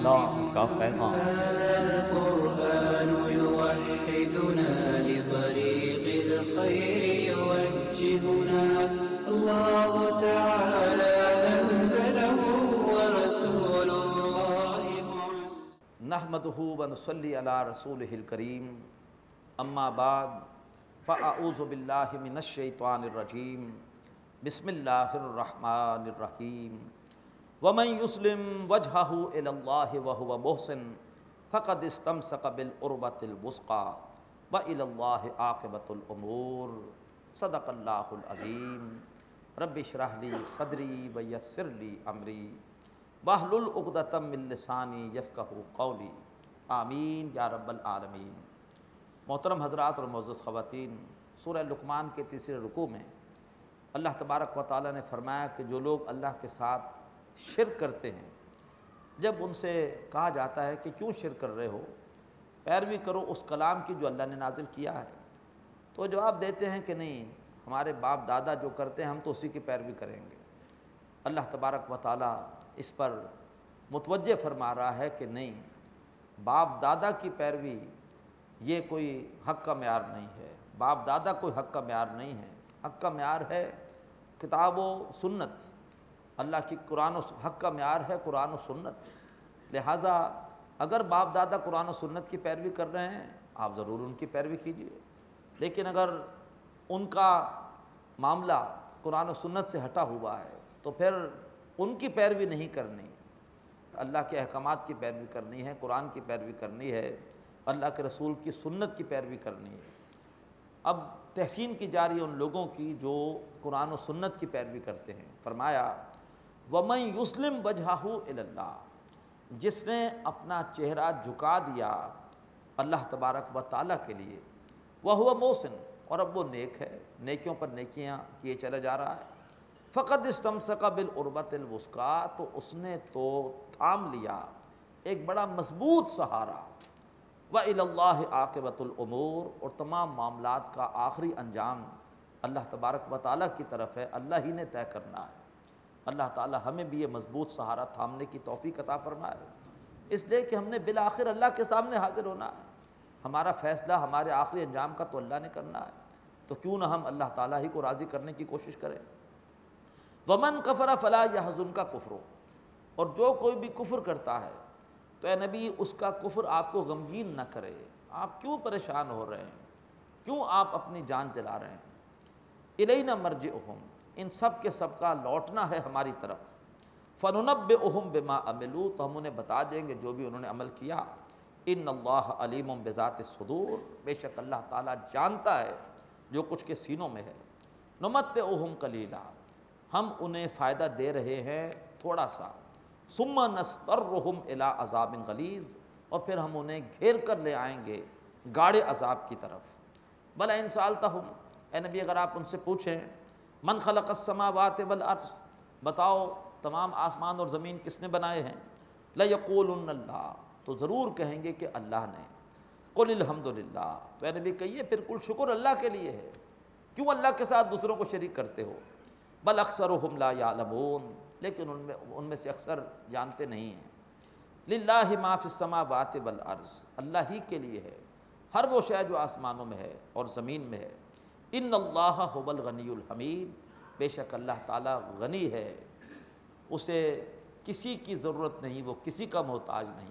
الله القرآن يوحدنا لطريق الخير يوجهنا الله تعالى أنزله ورسول الله نحمده ونصلي على رسوله الكريم أما بعد فأعوذ بالله من الشيطان الرجيم بسم الله الرحمن الرحيم ومن يسلم وجهه الى الله وهو محسن فقد استم صقبلربۃ المسق الله آقبۃ المور صدق اللہ العظیم رب صدری صدری لی امري عمری باہل من لسانی یفقہ قولی آمین یا رب العالمین محترم حضرات اور معزز خواتین سورہ لقمان کے تیسرے رکوع میں اللہ تبارک و تعالیٰ نے فرمایا کہ جو لوگ اللہ کے ساتھ شرک کرتے ہیں جب ان سے کہا جاتا ہے کہ کیوں شرک کر رہے ہو پیروی کرو اس کلام کی جو اللہ نے نازل کیا ہے تو جواب دیتے ہیں کہ نہیں ہمارے باپ دادا جو کرتے ہیں ہم تو اسی کی پیروی کریں گے اللہ تبارک و تعالیٰ اس پر متوجہ فرما رہا ہے کہ نہیں باپ دادا کی پیروی یہ کوئی حق کا معیار نہیں ہے باپ دادا کوئی حق کا معیار نہیں ہے حق کا معیار ہے کتاب و سنت اللہ کی قرآن و حق کا معیار ہے قرآن و سنت لہٰذا اگر باپ دادا قرآن و سنت کی پیروی کر رہے ہیں آپ ضرور ان کی پیروی کیجیے لیکن اگر ان کا معاملہ قرآن و سنت سے ہٹا ہوا ہے تو پھر ان کی پیروی نہیں کرنی اللہ کے احکامات کی پیروی کرنی ہے قرآن کی پیروی کرنی ہے اللہ کے رسول کی سنت کی پیروی کرنی ہے اب تحسین کی جا رہی ہے ان لوگوں کی جو قرآن و سنت کی پیروی کرتے ہیں فرمایا وَمَنْ يُسْلِمْ بَجْحَهُ إِلَى اللَّهِ اللہ جس نے اپنا چہرہ جھکا دیا اللہ تبارک و تعالیٰ کے لیے وہ ہو اور اب وہ نیک ہے نیکیوں پر نیکیاں کیے چلا جا رہا ہے فَقَدْ اسْتَمْسَقَ بِالْعُرْبَةِ الوسقا تو اس نے تو تھام لیا ایک بڑا مضبوط سہارا و عَاقِبَةُ العمور اور تمام معاملات کا آخری انجام اللہ تبارک و تعالیٰ کی طرف ہے اللہ ہی نے طے کرنا ہے اللہ تعالی ہمیں بھی یہ مضبوط سہارا تھامنے کی توفیق عطا فرمائے اس لیے کہ ہم نے بالآخر اللہ کے سامنے حاضر ہونا ہے ہمارا فیصلہ ہمارے آخری انجام کا تو اللہ نے کرنا ہے تو کیوں نہ ہم اللہ تعالیٰ ہی کو راضی کرنے کی کوشش کریں کفروں اور جو کوئی بھی کفر کرتا ہے تو اے نبی اس کا کفر آپ کو غمگین نہ کرے آپ کیوں پریشان ہو رہے ہیں کیوں آپ اپنی جان چلا رہے ہیں مرجی احمد ان سب کے سب کا لوٹنا ہے ہماری طرف فنونب اہم بما املو تو ہم انہیں بتا دیں گے جو بھی انہوں نے عمل کیا ان اللہ علیم و بذات صدور بے شک اللہ تعالیٰ جانتا ہے جو کچھ کے سینوں میں ہے نمت اہم کلیلہ ہم انہیں فائدہ دے رہے ہیں تھوڑا سا سما نسترحم الا عذاب غلیز اور پھر ہم انہیں گھیر کر لے آئیں گے گاڑے عذاب کی طرف بلا انسالتا ہوں اے نبی اگر آپ ان سے پوچھیں من خلق السماوات والارض بتاؤ تمام آسمان اور زمین کس نے بنائے ہیں اللہ تو ضرور کہیں گے کہ اللہ نے قل الحمد للہ تو اے بھی کہیے پھر کل شکر اللہ کے لیے ہے کیوں اللہ کے ساتھ دوسروں کو شریک کرتے ہو بل اکثر و لا یا لیکن ان میں ان میں سے اکثر جانتے نہیں ہیں لاہما فسما واطب عرض اللہ ہی کے لیے ہے ہر وہ شے جو آسمانوں میں ہے اور زمین میں ہے ان اللہ حب الغنی الحمید بے شک اللہ تعالیٰ غنی ہے اسے کسی کی ضرورت نہیں وہ کسی کا محتاج نہیں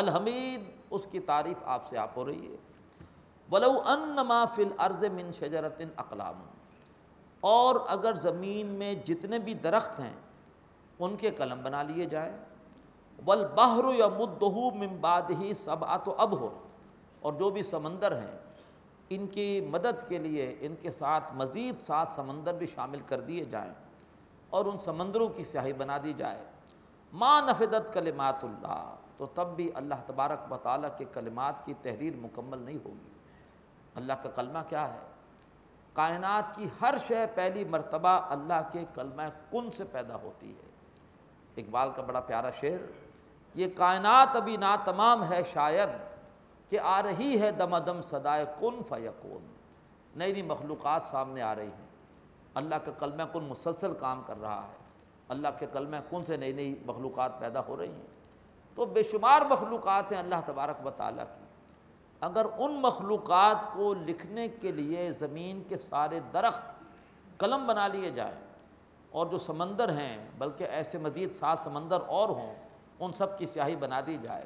الحمید اس کی تعریف آپ سے آپ ہو رہی ہے بلو ان نَََ مافل عرض من شجرت اقلام اور اگر زمین میں جتنے بھی درخت ہیں ان کے قلم بنا لیے جائیں بلباہ ردہو ممباد ہی صبا تو اب ہو اور جو بھی سمندر ہیں ان کی مدد کے لیے ان کے ساتھ مزید ساتھ سمندر بھی شامل کر دیے جائیں اور ان سمندروں کی سیاہی بنا دی جائے ما نفدت کلمات اللہ تو تب بھی اللہ تبارک و تعالیٰ کے کلمات کی تحریر مکمل نہیں ہوگی اللہ کا کلمہ کیا ہے کائنات کی ہر شے پہلی مرتبہ اللہ کے کلمہ کن سے پیدا ہوتی ہے اقبال کا بڑا پیارا شعر یہ کائنات ابھی ناتمام ہے شاید کہ آ رہی ہے دم ادم صدائے کن فیقون نئی نئی مخلوقات سامنے آ رہی ہیں اللہ کے کلمہ کن مسلسل کام کر رہا ہے اللہ کے کلمہ کن سے نئی نئی مخلوقات پیدا ہو رہی ہیں تو بے شمار مخلوقات ہیں اللہ تبارک و تعالیٰ کی اگر ان مخلوقات کو لکھنے کے لیے زمین کے سارے درخت قلم بنا لیے جائیں اور جو سمندر ہیں بلکہ ایسے مزید سات سمندر اور ہوں ان سب کی سیاہی بنا دی جائے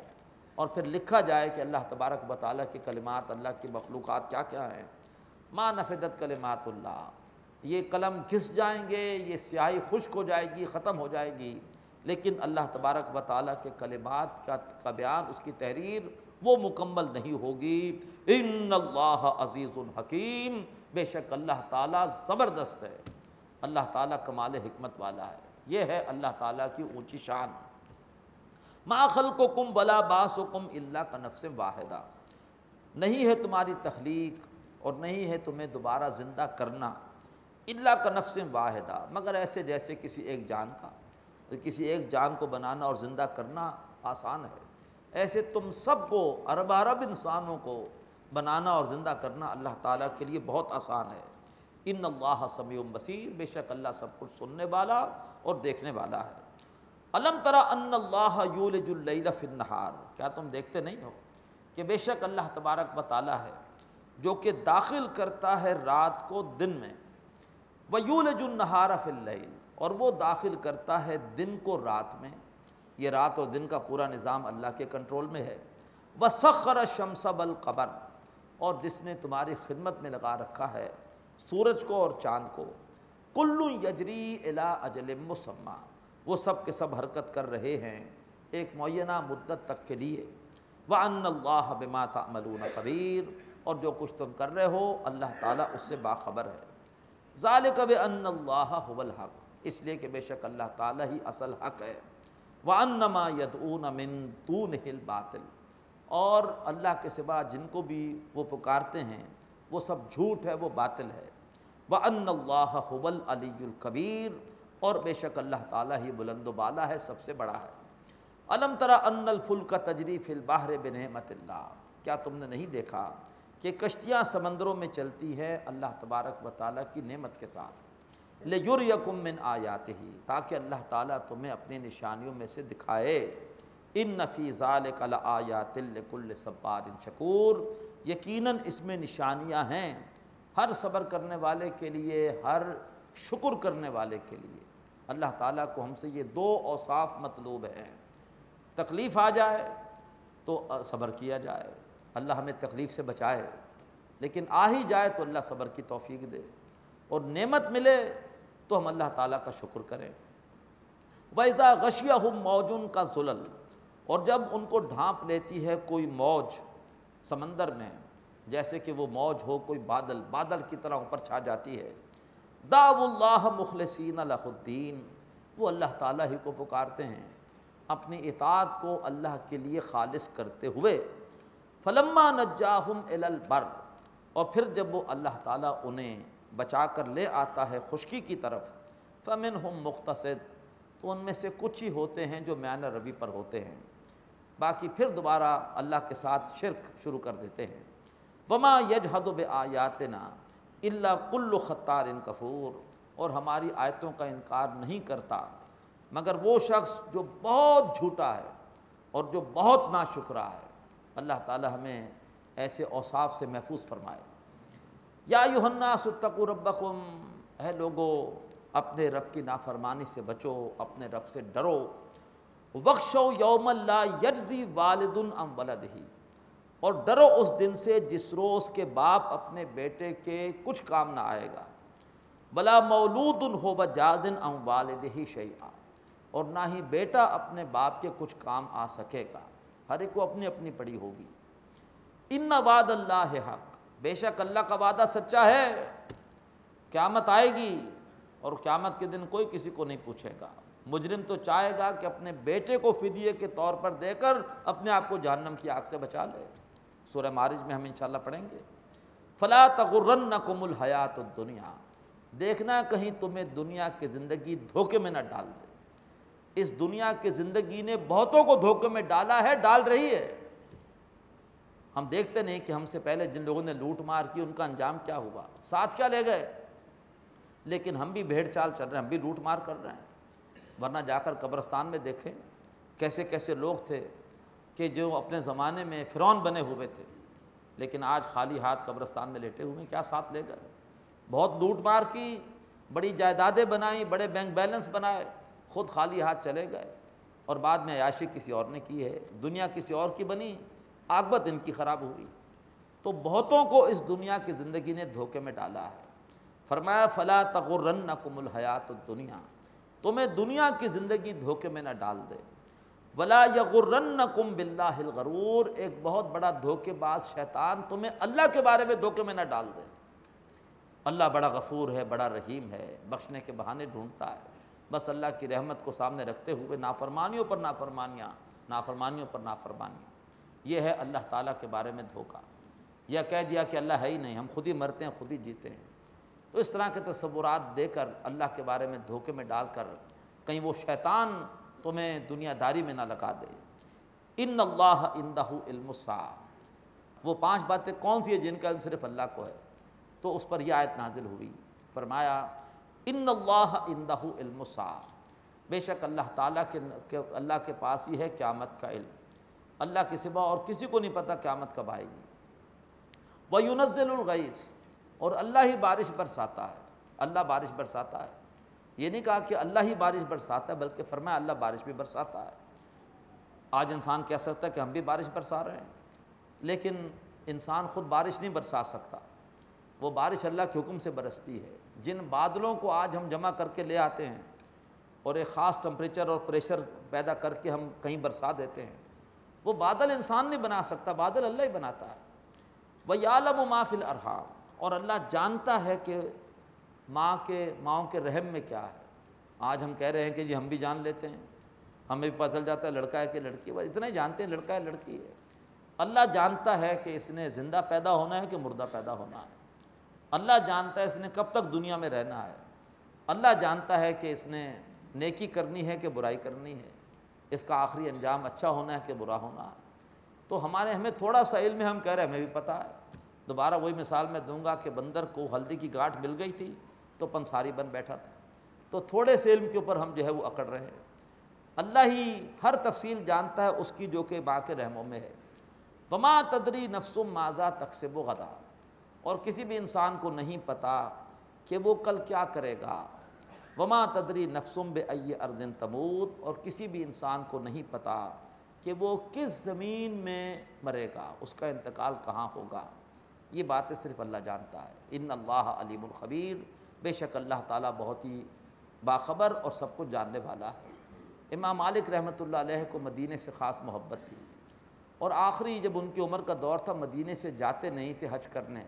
اور پھر لکھا جائے کہ اللہ تبارک و تعالیٰ کے کلمات اللہ کی مخلوقات کیا کیا ہیں ما نفدت کلمات اللہ یہ قلم گھس جائیں گے یہ سیاہی خشک ہو جائے گی ختم ہو جائے گی لیکن اللہ تبارک و تعالیٰ کے کلمات کا کا بیان اس کی تحریر وہ مکمل نہیں ہوگی ان اللہ عزیز الحکیم بے شک اللہ تعالیٰ زبردست ہے اللہ تعالیٰ کمال حکمت والا ہے یہ ہے اللہ تعالیٰ کی اونچی شان خلق و کم بلا باس و کم اللہ کا نفس واحدہ نہیں ہے تمہاری تخلیق اور نہیں ہے تمہیں دوبارہ زندہ کرنا اللہ کا نفس واحدہ مگر ایسے جیسے کسی ایک جان کا کسی ایک جان کو بنانا اور زندہ کرنا آسان ہے ایسے تم سب کو عرب عرب انسانوں کو بنانا اور زندہ کرنا اللہ تعالیٰ کے لیے بہت آسان ہے ان اللہ سمیع بصیر بے شک اللہ سب کچھ سننے والا اور دیکھنے والا ہے علم ترا ان اللہ یول اللیل فی النہار کیا تم دیکھتے نہیں ہو کہ بے شک اللہ تبارک بطالہ ہے جو کہ داخل کرتا ہے رات کو دن میں وہ یول جنہار فل اور وہ داخل کرتا ہے دن کو رات میں یہ رات اور دن کا پورا نظام اللہ کے کنٹرول میں ہے وہ سخر شمس بل قبر اور جس نے تمہاری خدمت میں لگا رکھا ہے سورج کو اور چاند کو کلو یجری الا اجل مسلمان وہ سب کے سب حرکت کر رہے ہیں ایک معینہ مدت تک کے لیے وہ ان اللہ بات مل قبیر اور جو کچھ تم کر رہے ہو اللہ تعالیٰ اس سے باخبر ہے ظال کب ان اللہ حول الحق اس لیے کہ بے شک اللہ تعالیٰ ہی اصل حق ہے وہ انََا یدعن مندون ہل باطل اور اللہ کے سوا جن کو بھی وہ پکارتے ہیں وہ سب جھوٹ ہے وہ باطل ہے وہ ان اللہ حبل العلی الکبیر اور بے شک اللہ تعالیٰ ہی بلند و بالا ہے سب سے بڑا ہے علم ترا ان الفل کا تجریف الباہر بنحمت اللہ کیا تم نے نہیں دیکھا کہ کشتیاں سمندروں میں چلتی ہے اللہ تبارک و تعالیٰ کی نعمت کے ساتھ لے یور یقم آیات ہی تاکہ اللہ تعالیٰ تمہیں اپنی نشانیوں میں سے دکھائے ان نفی زال کل آیا تل کل شکور یقیناً اس میں نشانیاں ہیں ہر صبر کرنے والے کے لیے ہر شکر کرنے والے کے لیے اللہ تعالیٰ کو ہم سے یہ دو اوصاف مطلوب ہیں تکلیف آ جائے تو صبر کیا جائے اللہ ہمیں تکلیف سے بچائے لیکن آ ہی جائے تو اللہ صبر کی توفیق دے اور نعمت ملے تو ہم اللہ تعالیٰ کا شکر کریں ویزا غشیہ ہم موجن کا زلل اور جب ان کو ڈھانپ لیتی ہے کوئی موج سمندر میں جیسے کہ وہ موج ہو کوئی بادل بادل کی طرح اوپر چھا جاتی ہے داو اللہ مخلصین الہ الدین وہ اللہ تعالیٰ ہی کو پکارتے ہیں اپنی اطاعت کو اللہ کے لیے خالص کرتے ہوئے فلما نجاہم ہم البر اور پھر جب وہ اللہ تعالیٰ انہیں بچا کر لے آتا ہے خشکی کی طرف فمن ہم مختصد تو ان میں سے کچھ ہی ہوتے ہیں جو میانہ روی پر ہوتے ہیں باقی پھر دوبارہ اللہ کے ساتھ شرک شروع کر دیتے ہیں وما یجہد حد اللہ کل ان کفور اور ہماری آیتوں کا انکار نہیں کرتا مگر وہ شخص جو بہت جھوٹا ہے اور جو بہت ناشکرہ ہے اللہ تعالی ہمیں ایسے اوصاف سے محفوظ فرمائے یا یوحنا ستقو ربکم اے لوگو اپنے رب کی نافرمانی سے بچو اپنے رب سے ڈرو و یوم اللہ یجزی والد ام ولد ہی اور ڈرو اس دن سے جس روز کے باپ اپنے بیٹے کے کچھ کام نہ آئے گا بلا مولود ہو بجازن ام والد ہی شعیٰ اور نہ ہی بیٹا اپنے باپ کے کچھ کام آ سکے گا ہر ایک کو اپنی اپنی پڑی ہوگی ان نواد اللہ حق بے شک اللہ کا وعدہ سچا ہے قیامت آئے گی اور قیامت کے دن کوئی کسی کو نہیں پوچھے گا مجرم تو چاہے گا کہ اپنے بیٹے کو فدیے کے طور پر دے کر اپنے آپ کو جہنم کی آگ سے بچا لے سورہ مارج میں ہم انشاءاللہ پڑھیں گے فلا تغرن نقم الدنیا دنیا دیکھنا کہیں تمہیں دنیا کی زندگی دھوکے میں نہ ڈال دے اس دنیا کی زندگی نے بہتوں کو دھوکے میں ڈالا ہے ڈال رہی ہے ہم دیکھتے نہیں کہ ہم سے پہلے جن لوگوں نے لوٹ مار کی ان کا انجام کیا ہوا ساتھ کیا لے گئے لیکن ہم بھی بھیڑ چال چل رہے ہیں ہم بھی لوٹ مار کر رہے ہیں ورنہ جا کر قبرستان میں دیکھیں کیسے کیسے لوگ تھے کہ جو اپنے زمانے میں فرعون بنے ہوئے تھے لیکن آج خالی ہاتھ قبرستان میں لیٹے ہوئے ہیں کیا ساتھ لے گئے بہت لوٹ مار کی بڑی جائیدادیں بنائیں بڑے بینک بیلنس بنائے خود خالی ہاتھ چلے گئے اور بعد میں عیاشی کسی اور نے کی ہے دنیا کسی اور کی بنی آگبت ان کی خراب ہوئی تو بہتوں کو اس دنیا کی زندگی نے دھوکے میں ڈالا ہے فرمایا فلا تغرنکم الحیات الدنیا تمہیں دنیا کی زندگی دھوکے میں نہ ڈال دے ولا غرن کم بلّہ غرور ایک بہت بڑا دھوکے باز شیطان تمہیں اللہ کے بارے میں دھوکے میں نہ ڈال دے اللہ بڑا غفور ہے بڑا رحیم ہے بخشنے کے بہانے ڈھونڈتا ہے بس اللہ کی رحمت کو سامنے رکھتے ہوئے نافرمانیوں پر نافرمانیاں نافرمانیوں پر نافرمانیاں یہ ہے اللہ تعالیٰ کے بارے میں دھوکہ یا کہہ دیا کہ اللہ ہے ہی نہیں ہم خود ہی مرتے ہیں خود ہی جیتے ہیں تو اس طرح کے تصورات دے کر اللہ کے بارے میں دھوکے میں ڈال کر کہیں وہ شیطان تمہیں دنیا داری میں نہ لگا دے ان اللہ اندہ علم السا وہ پانچ باتیں کون سی ہیں جن کا علم صرف اللہ کو ہے تو اس پر یہ آیت نازل ہوئی فرمایا ان اللہ اندہ علم السا بے شک اللہ تعالیٰ کے اللہ کے پاس ہی ہے قیامت کا علم اللہ کے سبا اور کسی کو نہیں پتہ قیامت کب آئے گی وہ یونزل الغیث اور اللہ ہی بارش برساتا ہے اللہ بارش برساتا ہے یہ نہیں کہا کہ اللہ ہی بارش برساتا ہے بلکہ فرمایا اللہ بارش بھی برساتا ہے آج انسان کہہ سکتا ہے کہ ہم بھی بارش برسا رہے ہیں لیکن انسان خود بارش نہیں برسا سکتا وہ بارش اللہ کے حکم سے برستی ہے جن بادلوں کو آج ہم جمع کر کے لے آتے ہیں اور ایک خاص ٹمپریچر اور پریشر پیدا کر کے ہم کہیں برسا دیتے ہیں وہ بادل انسان نہیں بنا سکتا بادل اللہ ہی بناتا ہے وہ عالم و معاف ارحام اور اللہ جانتا ہے کہ ماں کے ماؤں کے رحم میں کیا ہے آج ہم کہہ رہے ہیں کہ جی ہم بھی جان لیتے ہیں ہمیں بھی پتہ چل جاتا ہے لڑکا ہے کہ لڑکی بس اتنا ہی جانتے ہیں لڑکا ہے لڑکی ہے اللہ جانتا ہے کہ اس نے زندہ پیدا ہونا ہے کہ مردہ پیدا ہونا ہے اللہ جانتا ہے اس نے کب تک دنیا میں رہنا ہے اللہ جانتا ہے کہ اس نے نیکی کرنی ہے کہ برائی کرنی ہے اس کا آخری انجام اچھا ہونا ہے کہ برا ہونا ہے تو ہمارے ہمیں تھوڑا سا علم ہم کہہ رہے ہیں ہمیں بھی پتہ ہے دوبارہ وہی مثال میں دوں گا کہ بندر کو ہلدی کی گاٹھ مل گئی تھی تو پنساری بن بیٹھا تھا تو تھوڑے سے علم کے اوپر ہم جو ہے وہ اکڑ رہے ہیں اللہ ہی ہر تفصیل جانتا ہے اس کی جو کہ باق رحموں میں ہے وما تدری نفسم ماضا تقسب و غدا اور کسی بھی انسان کو نہیں پتا کہ وہ کل کیا کرے گا وما تدری نفسم بے اردن تمود اور کسی بھی انسان کو نہیں پتہ کہ وہ کس زمین میں مرے گا اس کا انتقال کہاں ہوگا یہ باتیں صرف اللہ جانتا ہے ان اللہ علیم الخبیر بے شک اللہ تعالیٰ بہت ہی باخبر اور سب کچھ جاننے والا ہے امام مالک رحمۃ اللہ علیہ کو مدینہ سے خاص محبت تھی اور آخری جب ان کی عمر کا دور تھا مدینہ سے جاتے نہیں تھے حج کرنے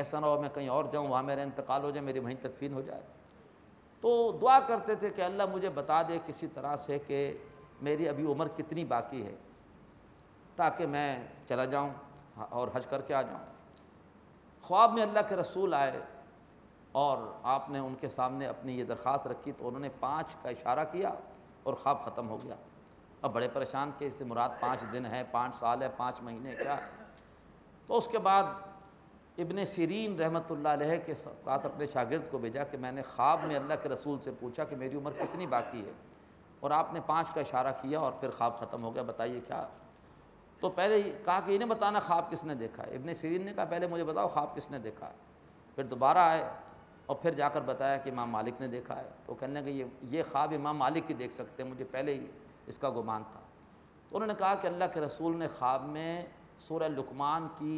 ایسا نہ ہو میں کہیں اور جاؤں وہاں میرا انتقال ہو جائے میری وہیں تدفین ہو جائے تو دعا کرتے تھے کہ اللہ مجھے بتا دے کسی طرح سے کہ میری ابھی عمر کتنی باقی ہے تاکہ میں چلا جاؤں اور حج کر کے آ جاؤں خواب میں اللہ کے رسول آئے اور آپ نے ان کے سامنے اپنی یہ درخواست رکھی تو انہوں نے پانچ کا اشارہ کیا اور خواب ختم ہو گیا اب بڑے پریشان کے اس سے مراد پانچ دن ہے پانچ سال ہے پانچ مہینے کیا تو اس کے بعد ابن سیرین رحمت اللہ علیہ کے پاس اپنے شاگرد کو بھیجا کہ میں نے خواب میں اللہ کے رسول سے پوچھا کہ میری عمر کتنی باقی ہے اور آپ نے پانچ کا اشارہ کیا اور پھر خواب ختم ہو گیا بتائیے کیا تو پہلے کہا کہ انہیں بتانا خواب کس نے دیکھا ابن سیرین نے کہا پہلے مجھے بتاؤ خواب کس نے دیکھا پھر دوبارہ آئے اور پھر جا کر بتایا کہ امام مالک نے دیکھا ہے تو کہنے لگے یہ یہ خواب امام مالک ہی دیکھ سکتے ہیں مجھے پہلے ہی اس کا گمان تھا تو انہوں نے کہا کہ اللہ کے رسول نے خواب میں سورہ لکمان کی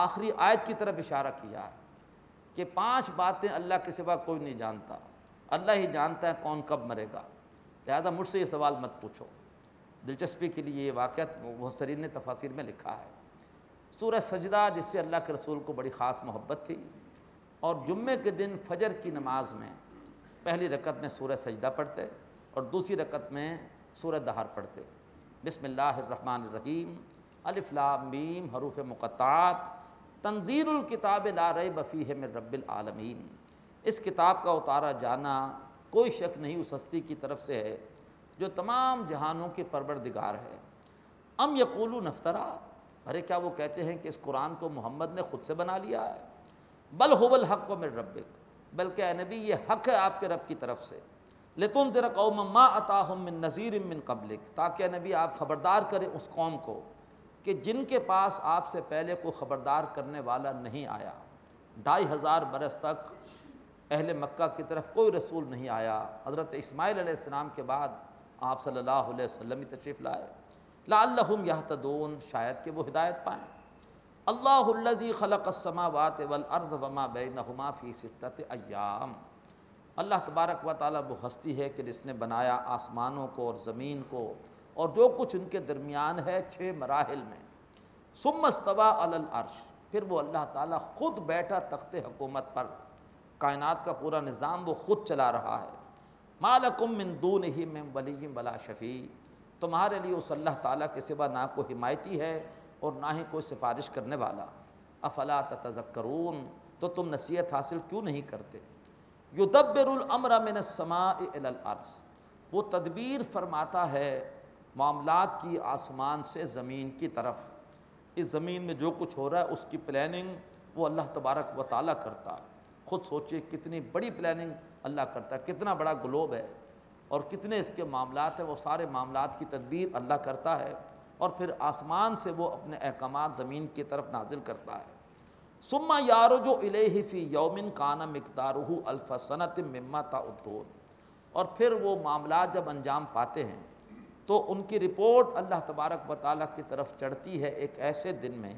آخری آیت کی طرف اشارہ کیا ہے کہ پانچ باتیں اللہ کے سوا کوئی نہیں جانتا اللہ ہی جانتا ہے کون کب مرے گا لہذا مجھ سے یہ سوال مت پوچھو دلچسپی کے لیے یہ واقعہ محسرین نے تفاصر میں لکھا ہے سورہ سجدہ جس سے اللہ کے رسول کو بڑی خاص محبت تھی اور جمعے کے دن فجر کی نماز میں پہلی رکعت میں سورہ سجدہ پڑھتے اور دوسری رکعت میں سورہ دہار پڑھتے بسم اللہ الرحمن الرحیم الف لام میم حروف مقطعات تنظیر الکتاب لا ریب فیہ من رب العالمین اس کتاب کا اتارا جانا کوئی شک نہیں اس ہستی کی طرف سے ہے جو تمام جہانوں کی پروردگار ہے ام یقولو نفترا ارے کیا وہ کہتے ہیں کہ اس قرآن کو محمد نے خود سے بنا لیا ہے بل بل حق و میرے رب بلکہ اے نبی یہ حق ہے آپ کے رب کی طرف سے لے تم ما ماں من نذیر من قبلک تاکہ نبی آپ خبردار کریں اس قوم کو کہ جن کے پاس آپ سے پہلے کوئی خبردار کرنے والا نہیں آیا ڈھائی ہزار برس تک اہل مکہ کی طرف کوئی رسول نہیں آیا حضرت اسماعیل علیہ السلام کے بعد آپ صلی اللہ علیہ وسلم ہی تشریف لائے لا الحم یا شاید کہ وہ ہدایت پائیں اللہ الزی خلق السماوات والارض وما بے فی ستت ایام اللہ تبارک و تعالیٰ وہ ہستی ہے کہ جس نے بنایا آسمانوں کو اور زمین کو اور جو کچھ ان کے درمیان ہے چھ مراحل میں علی العرش پھر وہ اللہ تعالیٰ خود بیٹھا تخت حکومت پر کائنات کا پورا نظام وہ خود چلا رہا ہے مالکم من ہی من ولی بلا شفیع تمہارے لیے اس اللہ تعالیٰ کے سوا نہ کو حمایتی ہے اور نہ ہی کوئی سفارش کرنے والا افلا تتذکرون تو تم نصیحت حاصل کیوں نہیں کرتے یدبر الامر من السماء الی الارض وہ تدبیر فرماتا ہے معاملات کی آسمان سے زمین کی طرف اس زمین میں جو کچھ ہو رہا ہے اس کی پلاننگ وہ اللہ تبارک و تعالیٰ کرتا ہے خود سوچئے کتنی بڑی پلاننگ اللہ کرتا ہے کتنا بڑا گلوب ہے اور کتنے اس کے معاملات ہیں وہ سارے معاملات کی تدبیر اللہ کرتا ہے اور پھر آسمان سے وہ اپنے احکامات زمین کی طرف نازل کرتا ہے سما یارو جو فی یومن کانا مقدار تا ممتا اور پھر وہ معاملات جب انجام پاتے ہیں تو ان کی رپورٹ اللہ تبارک تعالیٰ کی طرف چڑھتی ہے ایک ایسے دن میں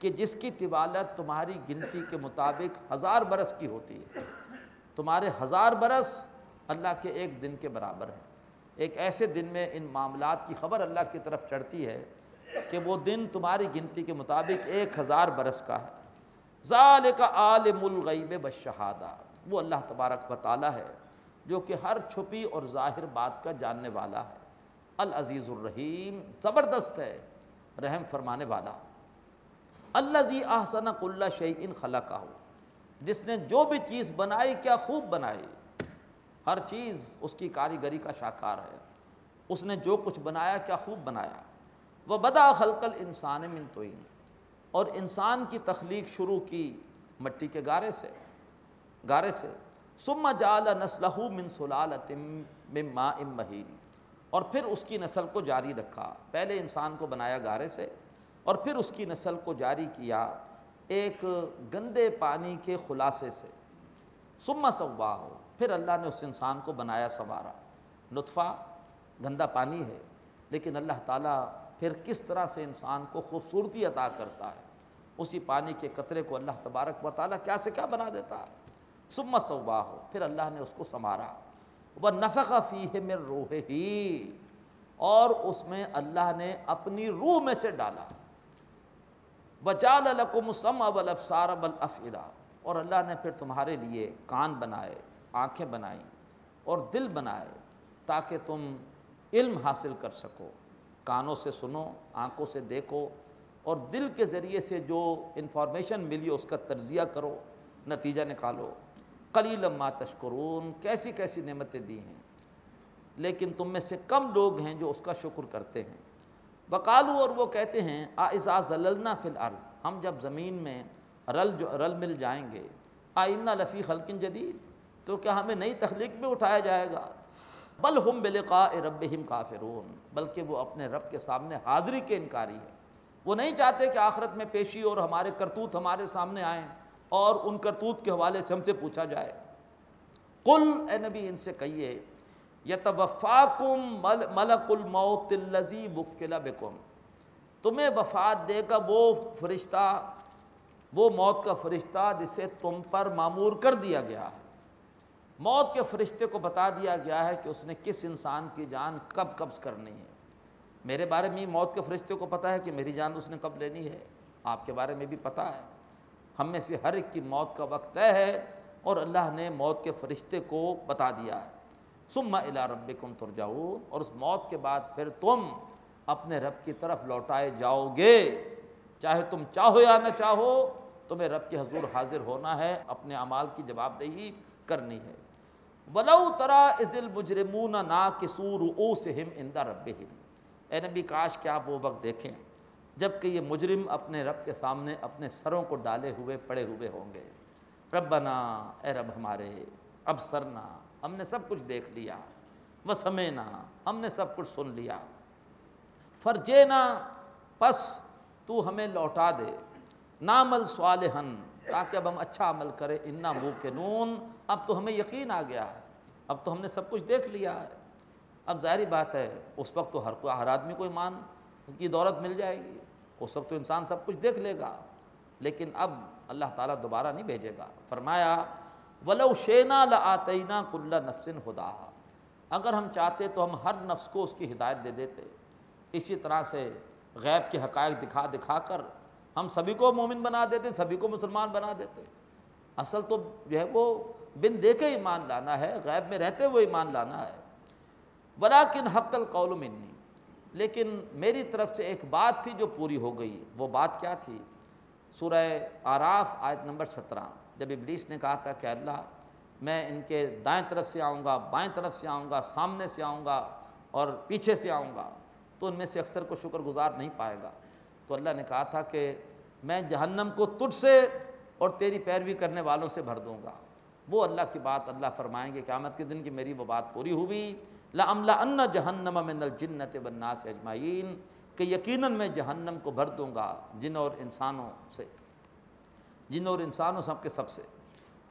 کہ جس کی طوالت تمہاری گنتی کے مطابق ہزار برس کی ہوتی ہے تمہارے ہزار برس اللہ کے ایک دن کے برابر ہیں ایک ایسے دن میں ان معاملات کی خبر اللہ کی طرف چڑھتی ہے کہ وہ دن تمہاری گنتی کے مطابق ایک ہزار برس کا ہے ذالک عالم الغیب بشہادہ وہ اللہ تبارک تعالی ہے جو کہ ہر چھپی اور ظاہر بات کا جاننے والا ہے العزیز الرحیم زبردست ہے رحم فرمانے والا اللہ زی احسن کلّہ شعیع خلا کا ہو جس نے جو بھی چیز بنائی کیا خوب بنائی ہر چیز اس کی کاریگری کا شاکار ہے اس نے جو کچھ بنایا کیا خوب بنایا وہ بدا خلقل انسان منتوین اور انسان کی تخلیق شروع کی مٹی کے گارے سے گارے سے سما جال نسل ام مہین اور پھر اس کی نسل کو جاری رکھا پہلے انسان کو بنایا گارے سے اور پھر اس کی نسل کو جاری کیا ایک گندے پانی کے خلاصے سے سما سوا ہو پھر اللہ نے اس انسان کو بنایا سنوارا نطفہ گندا پانی ہے لیکن اللہ تعالیٰ پھر کس طرح سے انسان کو خوبصورتی عطا کرتا ہے اسی پانی کے قطرے کو اللہ تبارک و تعالیٰ کیا سے کیا بنا دیتا ہے سمت متباع ہو پھر اللہ نے اس کو سنوارا وہ نفق افی ہے میں روح ہی اور اس میں اللہ نے اپنی روح میں سے ڈالا بچال سم ابسارفیدا اور اللہ نے پھر تمہارے لیے کان بنائے آنکھیں بنائیں اور دل بنائے تاکہ تم علم حاصل کر سکو کانوں سے سنو آنکھوں سے دیکھو اور دل کے ذریعے سے جو انفارمیشن ملی اس کا تجزیہ کرو نتیجہ نکالو قلیل ما تشکرون کیسی کیسی نعمتیں دی ہیں لیکن تم میں سے کم لوگ ہیں جو اس کا شکر کرتے ہیں وقالو اور وہ کہتے ہیں آئزا زللنا فی الارض ہم جب زمین میں رل جو رل مل جائیں گے آئینہ لفی خلق جدید تو کیا ہمیں نئی تخلیق میں اٹھایا جائے گا بل ہم بلقاء ربہم کافرون بلکہ وہ اپنے رب کے سامنے حاضری کے انکاری ہے وہ نہیں چاہتے کہ آخرت میں پیشی اور ہمارے کرتوت ہمارے سامنے آئیں اور ان کرتوت کے حوالے سے ہم سے پوچھا جائے کل اے نبی ان سے کہیے یتوفاکم ملک الموت اللذی بکلا بکم تمہیں وفات دے گا وہ فرشتہ وہ موت کا فرشتہ جسے تم پر معمور کر دیا گیا ہے موت کے فرشتے کو بتا دیا گیا ہے کہ اس نے کس انسان کی جان کب قبض کرنی ہے میرے بارے میں موت کے فرشتے کو پتہ ہے کہ میری جان اس نے کب لینی ہے آپ کے بارے میں بھی پتہ ہے ہم میں سے ہر ایک کی موت کا وقت طے ہے اور اللہ نے موت کے فرشتے کو بتا دیا ہے سما الا رب کم تر اور اس موت کے بعد پھر تم اپنے رب کی طرف لوٹائے جاؤ گے چاہے تم چاہو یا نہ چاہو تمہیں رب کے حضور حاضر ہونا ہے اپنے اعمال کی جواب دہی کرنی ہے ولو ترا ازل مجرمون نا کسور او سے رب اے نبی کاش کہ آپ وہ وقت دیکھیں جب کہ یہ مجرم اپنے رب کے سامنے اپنے سروں کو ڈالے ہوئے پڑے ہوئے ہوں گے ربنا اے رب ہمارے اب سرنا ہم نے سب کچھ دیکھ لیا وسمینا ہم نے سب کچھ سن لیا فرجینا پس تو ہمیں لوٹا دے نامل صالحن تاکہ اب ہم اچھا عمل کریں انا مو نون اب تو ہمیں یقین آ گیا ہے اب تو ہم نے سب کچھ دیکھ لیا ہے اب ظاہری بات ہے اس وقت تو ہر کوئی ہر آدمی کو ایمان کی دولت مل جائے گی اس وقت تو انسان سب کچھ دیکھ لے گا لیکن اب اللہ تعالیٰ دوبارہ نہیں بھیجے گا فرمایا ولو شینا لآینہ کل نفسن خدا اگر ہم چاہتے تو ہم ہر نفس کو اس کی ہدایت دے دیتے اسی طرح سے غیب کے حقائق دکھا دکھا کر ہم سبھی کو مومن بنا دیتے سبھی کو مسلمان بنا دیتے اصل تو جو ہے وہ بن دیکھے ایمان لانا ہے غیب میں رہتے ہوئے ایمان لانا ہے ولاکن حق القول منی لیکن میری طرف سے ایک بات تھی جو پوری ہو گئی وہ بات کیا تھی سورہ آراف آیت نمبر سترہ جب ابلیس نے کہا تھا کہ اللہ میں ان کے دائیں طرف سے آؤں گا بائیں طرف سے آؤں گا سامنے سے آؤں گا اور پیچھے سے آؤں گا تو ان میں سے اکثر کو شکر گزار نہیں پائے گا تو اللہ نے کہا تھا کہ میں جہنم کو تجھ سے اور تیری پیروی کرنے والوں سے بھر دوں گا وہ اللہ کی بات اللہ فرمائیں گے قیامت کے دن کہ میری وہ بات پوری ہوئی لا املہ جہنم من الجنت بننا اجمعین کہ یقیناً میں جہنم کو بھر دوں گا جن اور انسانوں سے جن اور انسانوں سب کے سب سے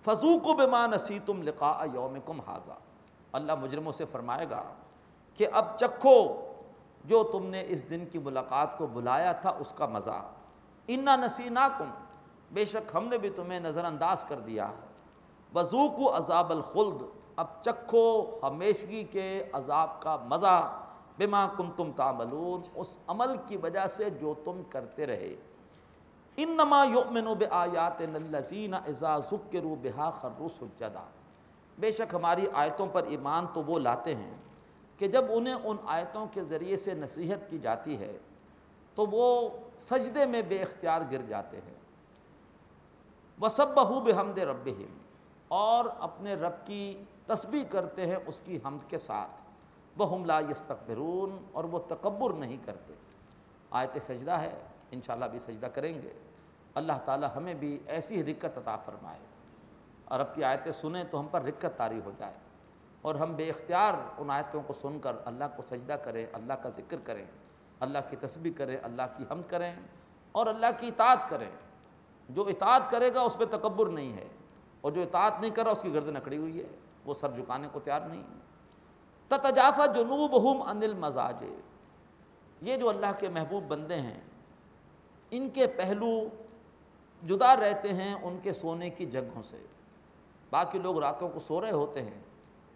فضوق و بمانسی تم لکھا یوم کم حاضہ اللہ مجرموں سے فرمائے گا کہ اب چکھو جو تم نے اس دن کی ملاقات کو بلایا تھا اس کا مزہ انا نسی کم بے شک ہم نے بھی تمہیں نظر انداز کر دیا ہے وضوق و عذاب الخلد اب چکھو ہمیشگی کے عذاب کا مزہ بما کم تم تعملون اس عمل کی وجہ سے جو تم کرتے رہے ان نما یوکمن و ب آیات لذین ازا ذکے رو بحا خروس الجدا بے شک ہماری آیتوں پر ایمان تو وہ لاتے ہیں کہ جب انہیں ان آیتوں کے ذریعے سے نصیحت کی جاتی ہے تو وہ سجدے میں بے اختیار گر جاتے ہیں وصب بہو بحمد رب اور اپنے رب کی تسبیح کرتے ہیں اس کی حمد کے ساتھ وَهُمْ لَا يَسْتَقْبِرُونَ اور وہ تقبر نہیں کرتے آیت سجدہ ہے انشاءاللہ بھی سجدہ کریں گے اللہ تعالی ہمیں بھی ایسی رکت عطا فرمائے اور اب کی آیتیں سنیں تو ہم پر رکت طاری ہو جائے اور ہم بے اختیار ان آیتوں کو سن کر اللہ کو سجدہ کریں اللہ کا ذکر کریں اللہ کی تسبیح کریں اللہ کی حمد کریں اور اللہ کی اطاعت کریں جو اطاعت کرے گا اس پہ تکبر نہیں ہے اور جو اطاعت نہیں کر رہا اس کی گردن اکڑی ہوئی ہے وہ سر جھکانے کو تیار نہیں ہے تتجافہ جنوب ہوم ان مزاج یہ جو اللہ کے محبوب بندے ہیں ان کے پہلو جدا رہتے ہیں ان کے سونے کی جگہوں سے باقی لوگ راتوں کو سو رہے ہوتے ہیں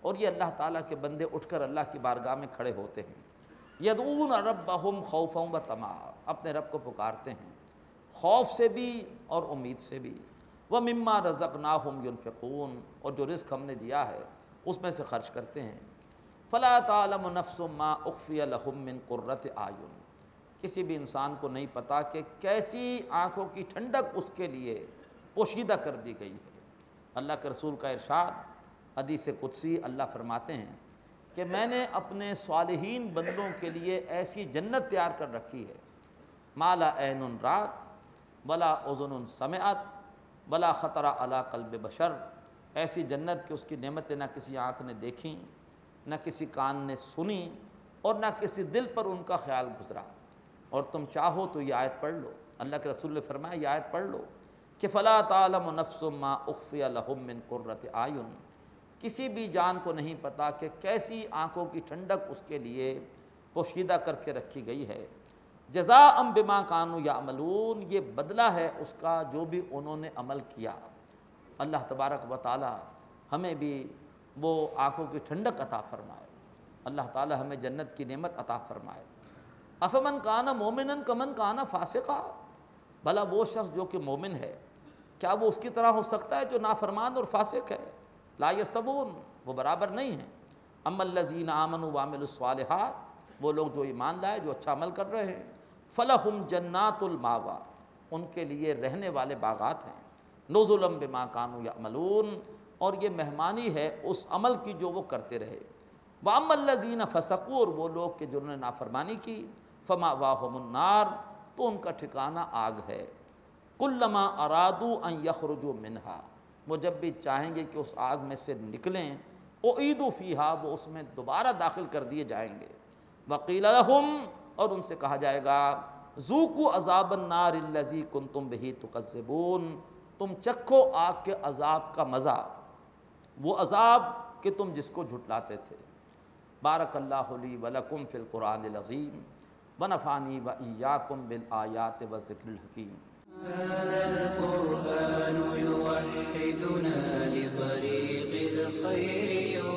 اور یہ اللہ تعالیٰ کے بندے اٹھ کر اللہ کی بارگاہ میں کھڑے ہوتے ہیں یدون رب بہم خوفوں و تما اپنے رب کو پکارتے ہیں خوف سے بھی اور امید سے بھی وہ مما رزق نا ہم یونفقون اور جو رزق ہم نے دیا ہے اس میں سے خرچ کرتے ہیں فلا تعلم نفس ما اخفی اقفی من قرۃ آئن کسی بھی انسان کو نہیں پتہ کہ کیسی آنکھوں کی ٹھنڈک اس کے لیے پوشیدہ کر دی گئی ہے اللہ کے رسول کا ارشاد حدیث قدسی اللہ فرماتے ہیں کہ میں نے اپنے صالحین بندوں کے لیے ایسی جنت تیار کر رکھی ہے مالا عین رات بلا اوزن سمعت بلا خطرہ علا قلب بشر ایسی جنت کہ اس کی نعمتیں نہ کسی آنکھ نے دیکھیں نہ کسی کان نے سنی اور نہ کسی دل پر ان کا خیال گزرا اور تم چاہو تو یہ آیت پڑھ لو اللہ کے رسول نے فرمایا یہ آیت پڑھ لو کہ تعلم نفس ما اخفی لهم من قرۃ اعین کسی بھی جان کو نہیں پتہ کہ کیسی آنکھوں کی ٹھنڈک اس کے لیے پوشیدہ کر کے رکھی گئی ہے جزا ام بما کانو یا عملون یہ بدلہ ہے اس کا جو بھی انہوں نے عمل کیا اللہ تبارک و تعالی ہمیں بھی وہ آنکھوں کی ٹھنڈک عطا فرمائے اللہ تعالی ہمیں جنت کی نعمت عطا فرمائے افمن کانا مومن کمن کانا فاسقہ بھلا وہ شخص جو کہ مومن ہے کیا وہ اس کی طرح ہو سکتا ہے جو نافرمان اور فاسق ہے لا یستبون وہ برابر نہیں ہیں ام اللہ زین وامل الصالحات وہ لوگ جو ایمان لائے جو اچھا عمل کر رہے ہیں فلحم جنات الماوا ان کے لیے رہنے والے باغات ہیں نو ظلم کانو وملون اور یہ مہمانی ہے اس عمل کی جو وہ کرتے رہے الزین فسکور وہ لوگ کہ جنہوں نے نافرمانی کی فما واہم النار تو ان کا ٹھکانہ آگ ہے کلا ارادو ان یخرجو منہا وہ جب بھی چاہیں گے کہ اس آگ میں سے نکلیں وہ عید و فیحا وہ اس میں دوبارہ داخل کر دیے جائیں گے وکیل الحم اور ان سے کہا جائے گا زوکو کن تم بہت تم چکھو آگ کے عذاب کا مزہ وہ عذاب کہ تم جس کو جھٹلاتے تھے بارک اللہ علی القرآن العظیم قرآن و ایاکم بالآیات و ذکر الحکیم هذا القرآن يوحدنا لطريق الخير